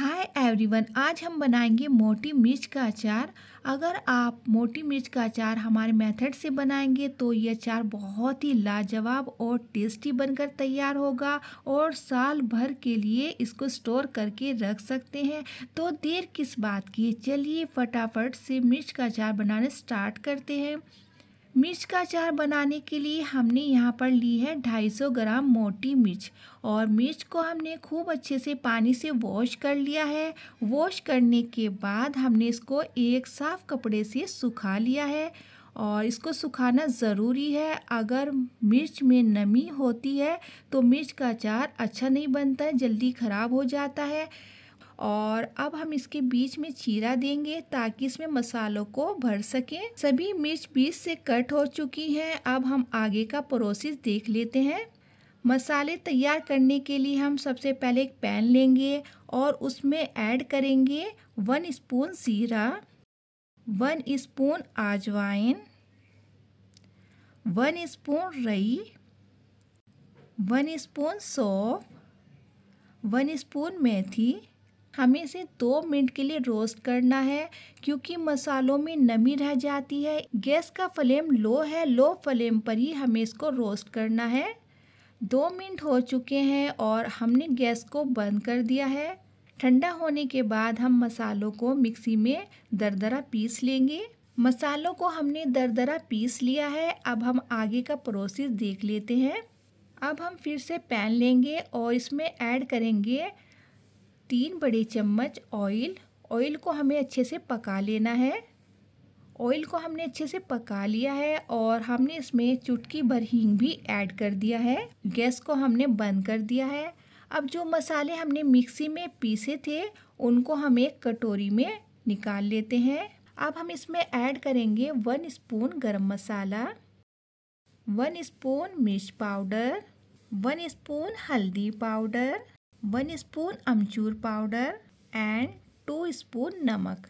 hi everyone आज हम बनाएंगे मोटी मिर्च का अचार अगर आप मोटी मिर्च का अचार हमारे मेथड से बनाएंगे तो ये अचार बहुत ही लाजवाब और टेस्टी बनकर तैयार होगा और साल भर के लिए इसको स्टोर करके रख सकते हैं तो देर किस बात की चलिए फटाफट से मिर्च का अचार बनाने स्टार्ट करते हैं मिर्च का अचार बनाने के लिए हमने यहाँ पर ली है 250 ग्राम मोटी मिर्च और मिर्च को हमने खूब अच्छे से पानी से वॉश कर लिया है वॉश करने के बाद हमने इसको एक साफ़ कपड़े से सुखा लिया है और इसको सुखाना ज़रूरी है अगर मिर्च में नमी होती है तो मिर्च का अचार अच्छा नहीं बनता है जल्दी ख़राब हो जाता है और अब हम इसके बीच में चीरा देंगे ताकि इसमें मसालों को भर सके सभी मिर्च बीच से कट हो चुकी हैं अब हम आगे का प्रोसेस देख लेते हैं मसाले तैयार करने के लिए हम सबसे पहले एक पैन लेंगे और उसमें ऐड करेंगे वन स्पून जीरा वन स्पून आजवाइन वन स्पून रई वन स्पून सौफ़ वन स्पून मेथी हमें इसे दो मिनट के लिए रोस्ट करना है क्योंकि मसालों में नमी रह जाती है गैस का फ्लेम लो है लो फ्लेम पर ही हमें इसको रोस्ट करना है दो मिनट हो चुके हैं और हमने गैस को बंद कर दिया है ठंडा होने के बाद हम मसालों को मिक्सी में दरदरा पीस लेंगे मसालों को हमने दरदरा पीस लिया है अब हम आगे का प्रोसेस देख लेते हैं अब हम फिर से पैन लेंगे और इसमें ऐड करेंगे तीन बड़े चम्मच ऑयल ऑयल को हमें अच्छे से पका लेना है ऑयल को हमने अच्छे से पका लिया है और हमने इसमें चुटकी भर हींग भी ऐड कर दिया है गैस को हमने बंद कर दिया है अब जो मसाले हमने मिक्सी में पीसे थे उनको हम एक कटोरी में निकाल लेते हैं अब हम इसमें ऐड करेंगे one spoon garam masala one spoon मिर्च पाउडर वन स्पून हल्दी पाउडर वन स्पून अमचूर पाउडर एंड टू स्पून नमक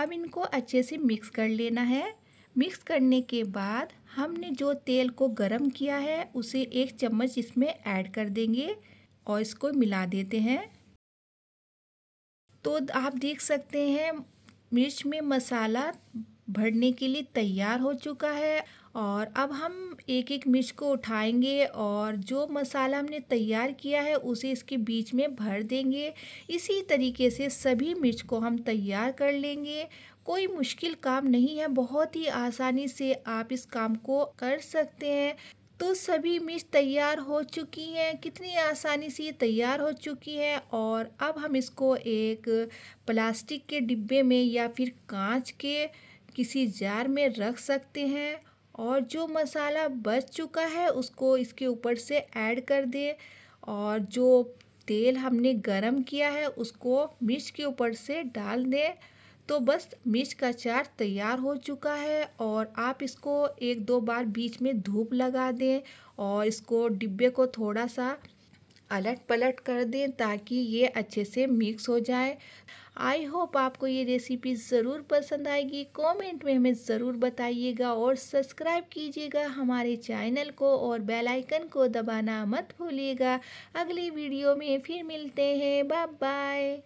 अब इनको अच्छे से मिक्स कर लेना है मिक्स करने के बाद हमने जो तेल को गरम किया है उसे एक चम्मच इसमें ऐड कर देंगे और इसको मिला देते हैं तो आप देख सकते हैं मिर्च में मसाला भरने के लिए तैयार हो चुका है और अब हम एक एक मिर्च को उठाएंगे और जो मसाला हमने तैयार किया है उसे इसके बीच में भर देंगे इसी तरीके से सभी मिर्च को हम तैयार कर लेंगे कोई मुश्किल काम नहीं है बहुत ही आसानी से आप इस काम को कर सकते हैं तो सभी मिर्च तैयार हो चुकी हैं कितनी आसानी से ये तैयार हो चुकी हैं और अब हम इसको एक प्लास्टिक के डिब्बे में या फिर कांच के किसी जार में रख सकते हैं और जो मसाला बच चुका है उसको इसके ऊपर से ऐड कर दें और जो तेल हमने गरम किया है उसको मिर्च के ऊपर से डाल दें तो बस मिर्च का चार तैयार हो चुका है और आप इसको एक दो बार बीच में धूप लगा दें और इसको डिब्बे को थोड़ा सा अलट पलट कर दें ताकि ये अच्छे से मिक्स हो जाए आई होप आपको ये रेसिपी ज़रूर पसंद आएगी कमेंट में हमें ज़रूर बताइएगा और सब्सक्राइब कीजिएगा हमारे चैनल को और बेल आइकन को दबाना मत भूलिएगा अगली वीडियो में फिर मिलते हैं बाय बाय